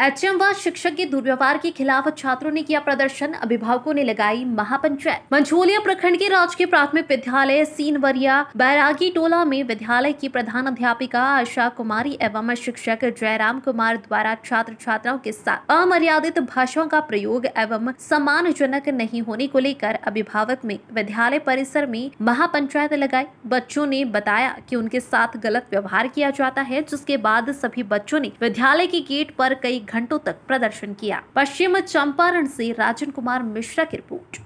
H व शिक्षक के दुर्व्यवहार के खिलाफ छात्रों ने किया प्रदर्शन अभिभावकों ने लगाई महापंचायत मंझोलिया प्रखंड के राजकीय प्राथमिक विद्यालय सीनवरिया बैरागी टोला में विद्यालय की प्रधान अध्यापिका आशा कुमारी एवं शिक्षक जयराम कुमार द्वारा छात्र छात्राओं के साथ अमर्यादित भाषाओं का प्रयोग एवं सम्मानजनक नहीं होने को लेकर अभिभावक में विद्यालय परिसर में महापंचायत लगाई बच्चों ने बताया की उनके साथ गलत व्यवहार किया जाता है जिसके बाद सभी बच्चों ने विद्यालय के गेट पर कई घंटों तक प्रदर्शन किया पश्चिम चंपारण से राजन कुमार मिश्रा की रिपोर्ट